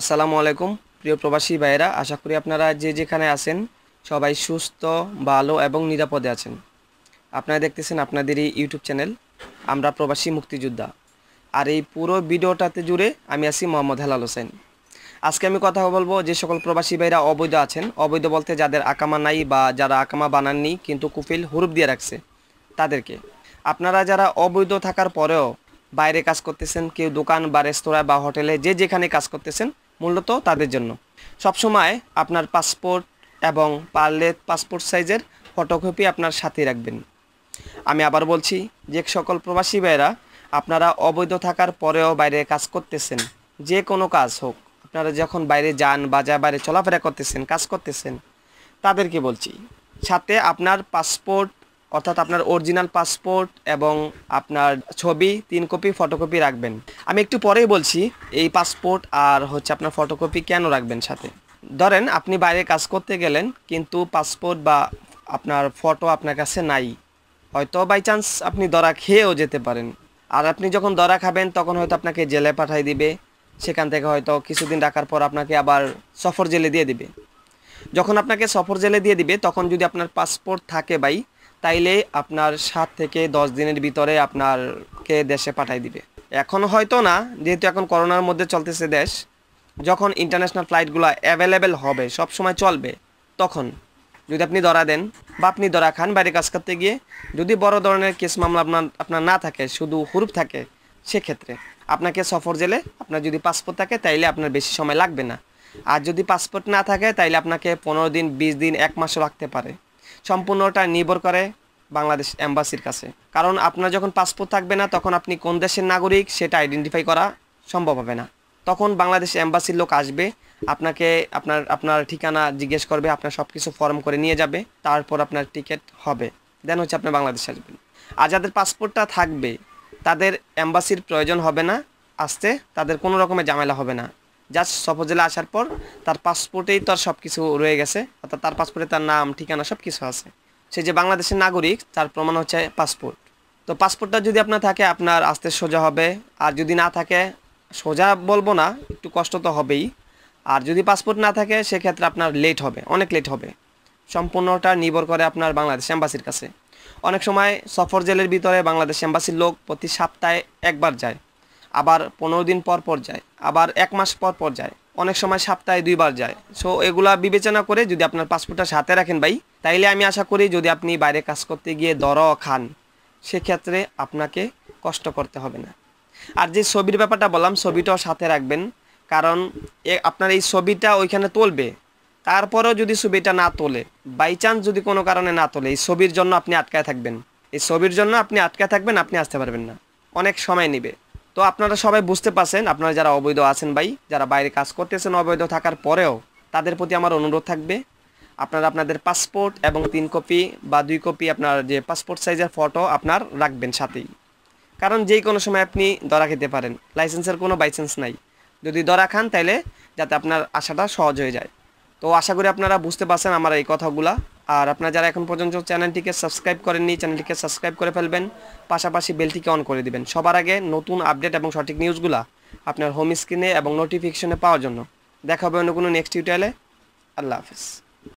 আসসালামু আলাইকুম প্রিয় প্রবাসী ভাইয়েরা আশা করি আপনারা যে যেখানে আছেন সবাই সুস্থ ভালো এবং নিরাপদে আছেন আপনারা দেখতেছেন আপনাদেরই ইউটিউব চ্যানেল আমরা প্রবাসী মুক্তিযোদ্ধা আর এই পুরো ভিডিওটাতে জুড়ে আমি আছি মোহাম্মদ হেলাল হোসেন আজকে আমি কথা বলবো যে সকল প্রবাসী ভাইরা অবৈধ আছেন অবৈধ বলতে যাদের আকামা নাই বা যারা আকামা বানাননি কিন্তু কুফিল হুরুপ দিয়ে রাখছে তাদেরকে আপনারা যারা অবৈধ থাকার পরেও বাইরে কাজ করতেছেন কেউ দোকান বা রেস্তোরাঁ বা হোটেলে যে যেখানে কাজ করতেছেন মূলত তাদের জন্য সবসময় আপনার পাসপোর্ট এবং পারলে পাসপোর্ট সাইজের ফটোকপি আপনার সাথে রাখবেন আমি আবার বলছি যে সকল প্রবাসী ভাইয়েরা আপনারা অবৈধ থাকার পরেও বাইরে কাজ করতেছেন যে কোনো কাজ হোক আপনারা যখন বাইরে যান বা যা বাইরে চলাফেরা করতেছেন কাজ করতেছেন তাদেরকে বলছি সাথে আপনার পাসপোর্ট অর্থাৎ আপনার অরিজিনাল পাসপোর্ট এবং আপনার ছবি তিন কপি ফটোকপি রাখবেন আমি একটু পরেই বলছি এই পাসপোর্ট আর হচ্ছে আপনার ফটোকপি কেন রাখবেন সাথে ধরেন আপনি বাইরে কাজ করতে গেলেন কিন্তু পাসপোর্ট বা আপনার ফটো আপনার কাছে নাই হয়তো বাই চান্স আপনি দরা খেয়েও যেতে পারেন আর আপনি যখন দরা খাবেন তখন হয়তো আপনাকে জেলে পাঠাই দিবে সেখান থেকে হয়তো কিছুদিন রাখার পর আপনাকে আবার সফর জেলে দিয়ে দিবে যখন আপনাকে সফর জেলে দিয়ে দিবে তখন যদি আপনার পাসপোর্ট থাকে বাই তাইলে আপনার সাত থেকে দশ দিনের ভিতরে আপনারকে দেশে পাঠাই দিবে এখন হয়তো না যেহেতু এখন করোনার মধ্যে চলতেছে দেশ যখন ইন্টারন্যাশনাল ফ্লাইটগুলো অ্যাভেলেবেল হবে সব সময় চলবে তখন যদি আপনি ধরা দেন বা আপনি ধরা খান বাইরে কাজ করতে গিয়ে যদি বড় ধরনের কেস মামলা আপনার আপনার না থাকে শুধু হুরুপ থাকে সেক্ষেত্রে আপনাকে সফর জেলে আপনার যদি পাসপোর্ট থাকে তাইলে আপনার বেশি সময় লাগবে না আর যদি পাসপোর্ট না থাকে তাইলে আপনাকে পনেরো দিন বিশ দিন এক মাসও রাখতে পারে সম্পূর্ণটা নির্ভর করে বাংলাদেশ অ্যাম্বাসির কাছে কারণ আপনার যখন পাসপোর্ট থাকবে না তখন আপনি কোন দেশের নাগরিক সেটা আইডেন্টিফাই করা সম্ভব হবে না তখন বাংলাদেশ অ্যাম্বাসির লোক আসবে আপনাকে আপনার আপনার ঠিকানা জিজ্ঞেস করবে আপনার সব কিছু ফর্ম করে নিয়ে যাবে তারপর আপনার টিকিট হবে দেন হচ্ছে আপনি বাংলাদেশে আসবেন আর যাদের পাসপোর্টটা থাকবে তাদের অ্যাম্বাসির প্রয়োজন হবে না আসতে তাদের কোনো রকমের ঝামেলা হবে না জাস্ট সফজেলে আসার পর তার পাসপোর্টেই তার সব কিছু রয়ে গেছে অর্থাৎ তার পাসপোর্টে তার নাম ঠিকানা সব কিছু আছে সে যে বাংলাদেশের নাগরিক তার প্রমাণ হচ্ছে পাসপোর্ট তো পাসপোর্টটা যদি আপনার থাকে আপনার আসতে সোজা হবে আর যদি না থাকে সোজা বলবো না একটু কষ্ট তো হবেই আর যদি পাসপোর্ট না থাকে সেক্ষেত্রে আপনার লেট হবে অনেক লেট হবে সম্পূর্ণটা নির্ভর করে আপনার বাংলাদেশ এম্বাসির কাছে অনেক সময় সফর জেলের ভিতরে বাংলাদেশ এম্বাসির লোক প্রতি সপ্তাহে একবার যায় আবার পনেরো দিন পর পর যায় আবার এক মাস পর পর যায় অনেক সময় সপ্তাহে দুইবার যায় সো এগুলা বিবেচনা করে যদি আপনার পাসপোর্টটা সাথে রাখেন ভাই তাইলে আমি আশা করি যদি আপনি বাইরে কাজ করতে গিয়ে দর খান সেক্ষেত্রে আপনাকে কষ্ট করতে হবে না আর যে ছবির ব্যাপারটা বললাম ছবিটাও সাথে রাখবেন কারণ আপনার এই ছবিটা ওইখানে তুলবে তারপরেও যদি ছবিটা না তোলে বাই চান্স যদি কোনো কারণে না তোলে এই ছবির জন্য আপনি আটকায় থাকবেন এই ছবির জন্য আপনি আটকায় থাকবেন আপনি আসতে পারবেন না অনেক সময় নেবে তো আপনারা সবাই বুঝতে পারছেন আপনারা যারা অবৈধ আছেন ভাই যারা বাইরে কাজ করতেছেন অবৈধ থাকার পরেও তাদের প্রতি আমার অনুরোধ থাকবে আপনারা আপনাদের পাসপোর্ট এবং তিন কপি বা দুই কপি আপনার যে পাসপোর্ট সাইজের ফটো আপনার রাখবেন সাথেই কারণ যেই কোনো সময় আপনি দরা খেতে পারেন লাইসেন্সের কোনো বাইসেন্স নাই যদি দরা খান তাহলে যাতে আপনার আশাটা সহজ হয়ে যায় তো আশা করি আপনারা বুঝতে পারছেন আমার এই কথাগুলা আর আপনারা যারা এখন পর্যন্ত চ্যানেলটিকে সাবস্ক্রাইব করেননি চ্যানেলটিকে সাবস্ক্রাইব করে ফেলবেন পাশাপাশি বেলটিকে অন করে দিবেন সবার আগে নতুন আপডেট এবং সঠিক নিউজগুলা আপনার হোম স্ক্রিনে এবং নোটিফিকেশনে পাওয়ার জন্য দেখা হবে অন্য কোনো নেক্সট টিউটোরিয়ালে আল্লাহ হাফিজ